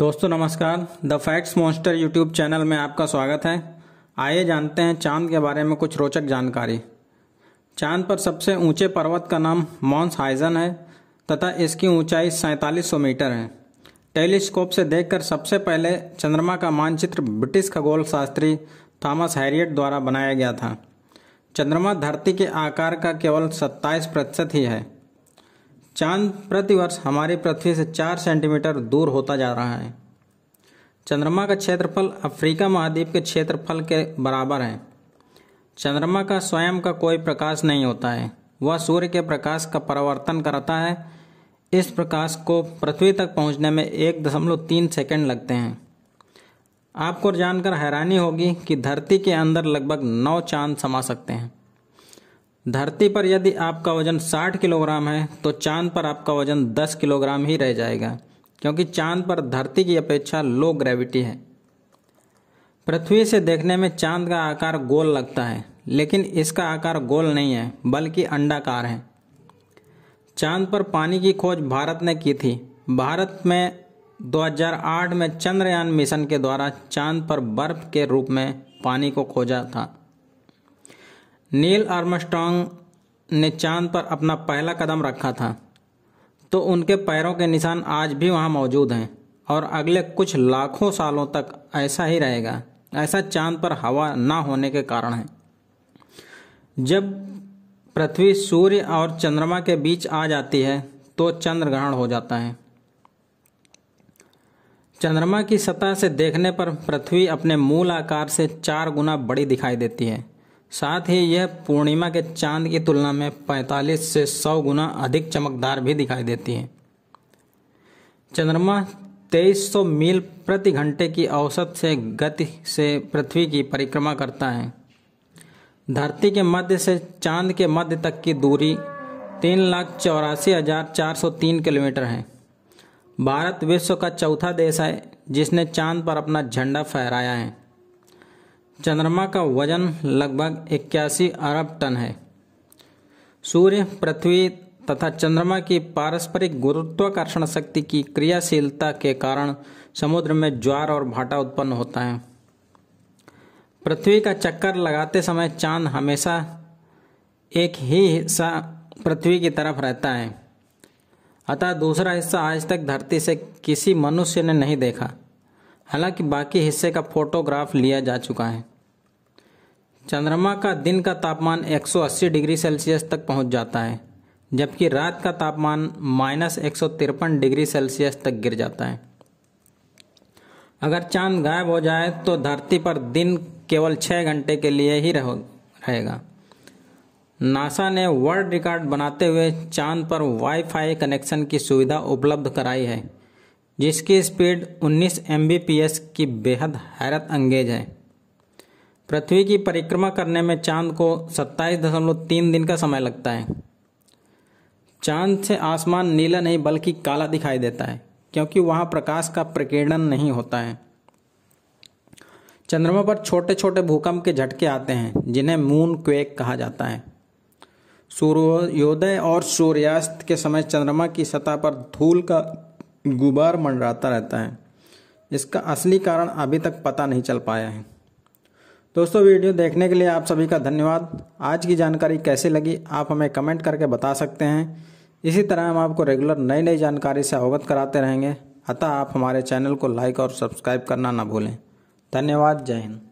दोस्तों नमस्कार the facts monster YouTube channel में आपका स्वागत है आइए जानते हैं चांद के बारे में कुछ रोचक जानकारी चांद पर सबसे ऊंचे पर्वत का नाम मॉन्स हाइजन है तथा इसकी ऊंचाई सैंतालीस मीटर है टेलीस्कोप से देखकर सबसे पहले चंद्रमा का मानचित्र ब्रिटिश खगोल शास्त्री थॉमस हैरियट द्वारा बनाया गया था चंद्रमा धरती के आकार का केवल सत्ताईस प्रतिशत ही है चांद प्रतिवर्ष हमारी पृथ्वी से चार सेंटीमीटर दूर होता जा रहा है चंद्रमा का क्षेत्रफल अफ्रीका महाद्वीप के क्षेत्रफल के बराबर है चंद्रमा का स्वयं का कोई प्रकाश नहीं होता है वह सूर्य के प्रकाश का परावर्तन करता है इस प्रकाश को पृथ्वी तक पहुंचने में एक दशमलव तीन सेकेंड लगते हैं आपको जानकर हैरानी होगी कि धरती के अंदर लगभग नौ चांद समा सकते हैं धरती पर यदि आपका वजन 60 किलोग्राम है तो चांद पर आपका वजन 10 किलोग्राम ही रह जाएगा क्योंकि चांद पर धरती की अपेक्षा लो ग्रेविटी है पृथ्वी से देखने में चांद का आकार गोल लगता है लेकिन इसका आकार गोल नहीं है बल्कि अंडाकार है चांद पर पानी की खोज भारत ने की थी भारत में 2008 में चंद्रयान मिशन के द्वारा चांद पर बर्फ के रूप में पानी को खोजा था नील आर्मस्ट्रांग ने चांद पर अपना पहला कदम रखा था तो उनके पैरों के निशान आज भी वहाँ मौजूद हैं और अगले कुछ लाखों सालों तक ऐसा ही रहेगा ऐसा चांद पर हवा ना होने के कारण है जब पृथ्वी सूर्य और चंद्रमा के बीच आ जाती है तो चंद्र ग्रहण हो जाता है चंद्रमा की सतह से देखने पर पृथ्वी अपने मूल आकार से चार गुना बड़ी दिखाई देती है साथ ही यह पूर्णिमा के चांद की तुलना में 45 से 100 गुना अधिक चमकदार भी दिखाई देती है चंद्रमा 2300 मील प्रति घंटे की औसत से गति से पृथ्वी की परिक्रमा करता है धरती के मध्य से चांद के मध्य तक की दूरी तीन लाख चौरासी हजार चार सौ तीन किलोमीटर है भारत विश्व का चौथा देश है जिसने चांद पर अपना झंडा फहराया है चंद्रमा का वजन लगभग इक्यासी अरब टन है सूर्य पृथ्वी तथा चंद्रमा की पारस्परिक गुरुत्वाकर्षण शक्ति की क्रियाशीलता के कारण समुद्र में ज्वार और भाटा उत्पन्न होता है पृथ्वी का चक्कर लगाते समय चांद हमेशा एक ही हिस्सा पृथ्वी की तरफ रहता है अतः दूसरा हिस्सा आज तक धरती से किसी मनुष्य ने नहीं देखा हालांकि बाकी हिस्से का फोटोग्राफ लिया जा चुका है चंद्रमा का दिन का तापमान 180 डिग्री सेल्सियस तक पहुंच जाता है जबकि रात का तापमान माइनस एक डिग्री सेल्सियस तक गिर जाता है अगर चांद गायब हो जाए तो धरती पर दिन केवल छः घंटे के लिए ही रहेगा नासा ने वर्ल्ड रिकॉर्ड बनाते हुए चांद पर वाईफाई कनेक्शन की सुविधा उपलब्ध कराई है जिसकी स्पीड 19 एम की बेहद हैरत अंगेज है पृथ्वी की परिक्रमा करने में चांद को 27.3 दिन का समय लगता है चांद से आसमान नीला नहीं बल्कि काला दिखाई देता है क्योंकि वहाँ प्रकाश का प्रकीर्णन नहीं होता है चंद्रमा पर छोटे छोटे भूकंप के झटके आते हैं जिन्हें मून क्वेक कहा जाता है सूर्योदय और सूर्यास्त के समय चंद्रमा की सतह पर धूल का गुबार मंडराता रहता है इसका असली कारण अभी तक पता नहीं चल पाया है दोस्तों वीडियो देखने के लिए आप सभी का धन्यवाद आज की जानकारी कैसी लगी आप हमें कमेंट करके बता सकते हैं इसी तरह हम आपको रेगुलर नई नई जानकारी से अवगत कराते रहेंगे अतः आप हमारे चैनल को लाइक और सब्सक्राइब करना ना भूलें धन्यवाद जय हिंद